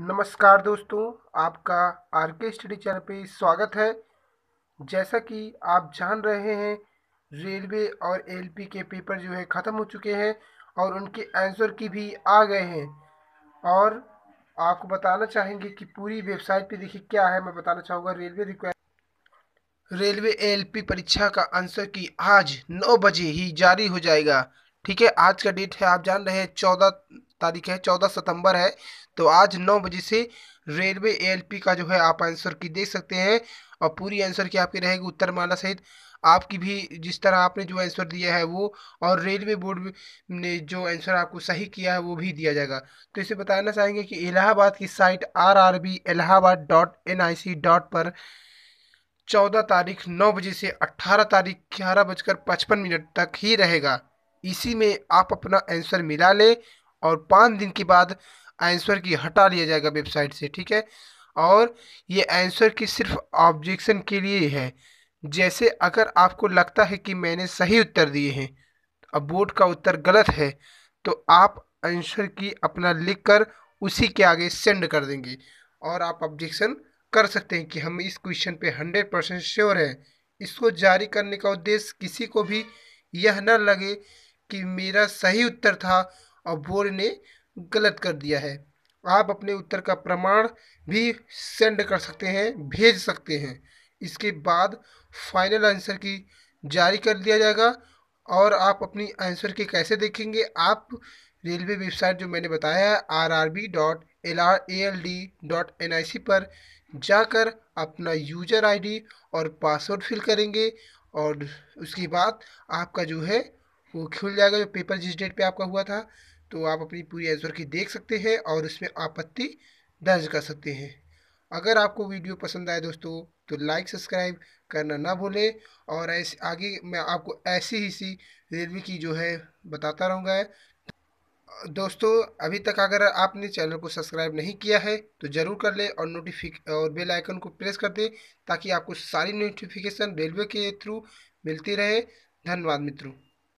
नमस्कार दोस्तों आपका आर के स्टडी चैनल पे स्वागत है जैसा कि आप जान रहे हैं रेलवे और एलपी के पेपर जो है ख़त्म हो चुके हैं और उनके आंसर की भी आ गए हैं और आपको बताना चाहेंगे कि पूरी वेबसाइट पे देखिए क्या है मैं बताना चाहूँगा रेलवे रिक्वायर रेलवे एलपी परीक्षा का आंसर की आज नौ बजे ही जारी हो जाएगा ठीक है आज का डेट है आप जान रहे हैं चौदह तारीख है चौदह सितंबर है तो आज नौ बजे से रेलवे ए का जो है आप आंसर की देख सकते हैं और पूरी आंसर की आपकी रहेगी उत्तरमाला सहित आपकी भी जिस तरह आपने जो आंसर दिया है वो और रेलवे बोर्ड ने जो आंसर आपको सही किया है वो भी दिया जाएगा तो इसे बताना चाहेंगे कि इलाहाबाद की site R R B Allahabad dot N I C dot पर चौदह तारीख नौ बजे से अट्ठारह तारीख ग्यारह बजकर पचपन मिनट तक ही रहेगा इसी में आप अपना आंसर मिला लें और पाँच दिन के बाद आंसर की हटा लिया जाएगा वेबसाइट से ठीक है और ये आंसर की सिर्फ ऑब्जेक्शन के लिए है जैसे अगर आपको लगता है कि मैंने सही उत्तर दिए हैं अब बोर्ड का उत्तर गलत है तो आप आंसर की अपना लिख कर उसी के आगे सेंड कर देंगे और आप ऑब्जेक्शन कर सकते हैं कि हम इस क्वेश्चन पे हंड्रेड परसेंट श्योर हैं इसको जारी करने का उद्देश्य किसी को भी यह न लगे कि मेरा सही उत्तर था और बोर्ड ने गलत कर दिया है आप अपने उत्तर का प्रमाण भी सेंड कर सकते हैं भेज सकते हैं इसके बाद फाइनल आंसर की जारी कर दिया जाएगा और आप अपनी आंसर के कैसे देखेंगे आप रेलवे वेबसाइट जो मैंने बताया है R R B dot L R A L D dot N I C पर जाकर अपना यूजर आईडी और पासवर्ड फिल करेंगे और उसके बाद आपका जो है वो खुल जाएगा जो पेपर जिस डेट पे आपका हुआ था तो आप अपनी पूरी आंसर की देख सकते हैं और उसमें आपत्ति दर्ज कर सकते हैं अगर आपको वीडियो पसंद आए दोस्तों तो लाइक सब्सक्राइब करना ना भूलें और ऐसे आगे मैं आपको ऐसी ही सी रेलवे की जो है बताता रहूँगा दोस्तों अभी तक अगर आपने चैनल को सब्सक्राइब नहीं किया है तो ज़रूर कर लें और नोटिफिक और बेल आइकन को प्रेस कर दें ताकि आपको सारी नोटिफिकेशन रेलवे के थ्रू मिलती रहे धन्यवाद मित्रों